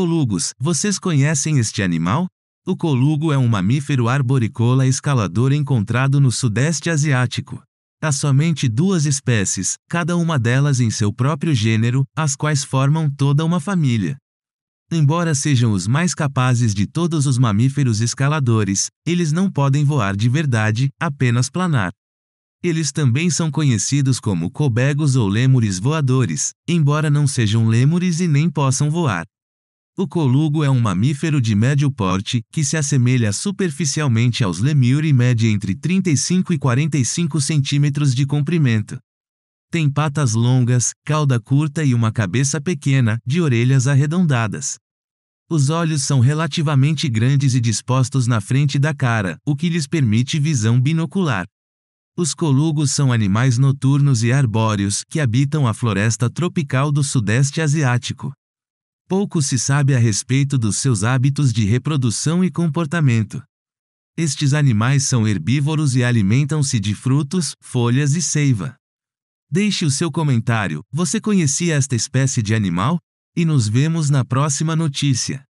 Colugos, vocês conhecem este animal? O colugo é um mamífero arboricola escalador encontrado no Sudeste Asiático. Há somente duas espécies, cada uma delas em seu próprio gênero, as quais formam toda uma família. Embora sejam os mais capazes de todos os mamíferos escaladores, eles não podem voar de verdade, apenas planar. Eles também são conhecidos como cobegos ou lêmures voadores, embora não sejam lêmures e nem possam voar. O colugo é um mamífero de médio porte, que se assemelha superficialmente aos lemur e mede entre 35 e 45 centímetros de comprimento. Tem patas longas, cauda curta e uma cabeça pequena, de orelhas arredondadas. Os olhos são relativamente grandes e dispostos na frente da cara, o que lhes permite visão binocular. Os colugos são animais noturnos e arbóreos que habitam a floresta tropical do Sudeste Asiático. Pouco se sabe a respeito dos seus hábitos de reprodução e comportamento. Estes animais são herbívoros e alimentam-se de frutos, folhas e seiva. Deixe o seu comentário. Você conhecia esta espécie de animal? E nos vemos na próxima notícia.